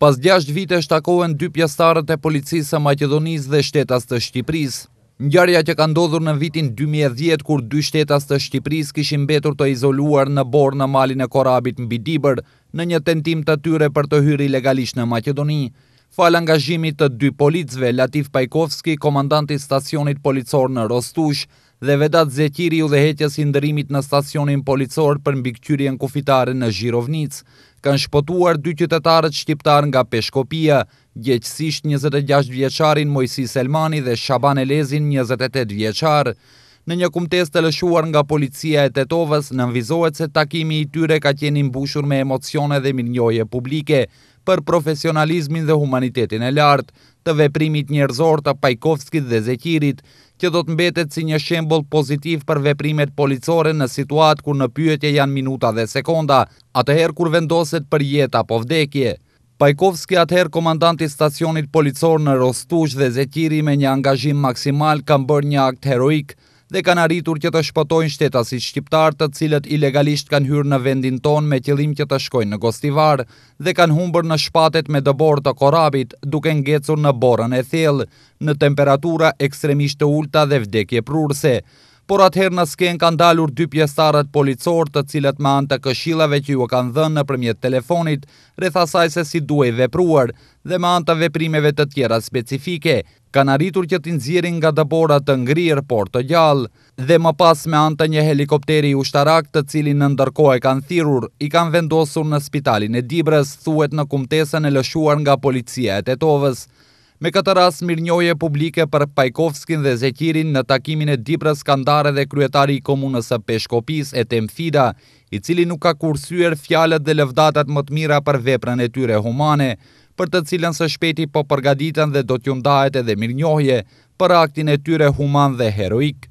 Pas 6 vite shtakohen dy pjastarët e policisë Macedonisë dhe shtetas të Shqipërisë. Njarja që ka ndodhur në vitin 2010, kur dy shtetas të Shqipërisë kishin betur të izoluar në borë në malin e korabit në Bidibër, në një tentim të tyre për të hyri legalisht në Macedoninë. Falë angazhimit të dy policve, Latif Pajkovski, komandanti stacionit policor në Rostush, dhe vedat zekiri u dhe heqës hinderimit në stacionin policor për mbikqyrien kufitare në Gjirovnic, kanë shpotuar dy qytetarët shqiptar nga Peshkopia, gjeqësisht 26 vjeqarin Mojsi Selmani dhe Shaban Elezin 28 vjeqarë. Në një kumtes të lëshuar nga policia e Tetovës, nënvizohet se takimi i tyre ka qenë mbushur me emocione dhe minjoje publike për profesionalizmin dhe humanitetin e lartë të veprimit njerëzor të Pajkovskit dhe Zekirit, që do të mbetet si një shembol pozitiv për veprimet policore në situatë kur në pyetje janë minuta dhe sekonda, atëherë kur vendoset për jetë apo vdekje. Pajkovski atëherë komandanti stacionit policor në Rostush dhe Zekiri me një angazhim maksimal kanë bërë një akt heroikë, dhe kanë arritur që të shpëtojnë shtetasit shqiptar të cilët ilegalisht kanë hyrë në vendin tonë me qëllim që të shkojnë në Gostivar dhe kanë humbër në shpatet me dëbor të korabit duke ngecur në borën e thellë, në temperatura ekstremisht të ulta dhe vdekje prurse por atëherë në skenë kanë dalur dy pjestarët policor të cilët me anë të këshillave që ju kanë dhënë në përmjet telefonit, rreth asaj se si duhej vepruar dhe me anë të veprimeve të tjera specifike, kanë arritur që të nxjerrin nga dëbora të ngrirë por të gjallë dhe më pas me anë të një helikopteri ushtarak të cilin në ndërkohë kanë thirrur, i kanë vendosur në spitalin e Dibrës, thuhet në kumtesën e lëshuar nga policia e Tetovës. Me këtë ras, mirë publike për Pajkovskin dhe Zekirin në takimin e dipra skandare dhe kryetari i komunës e Peshkopis e Temfida, i cili nuk ka kursyër fjalët dhe lëvdatat më të mira për veprën e tyre humane, për të cilën së shpeti po përgaditën dhe do t'jumdajt edhe mirë për aktin e tyre human dhe heroik.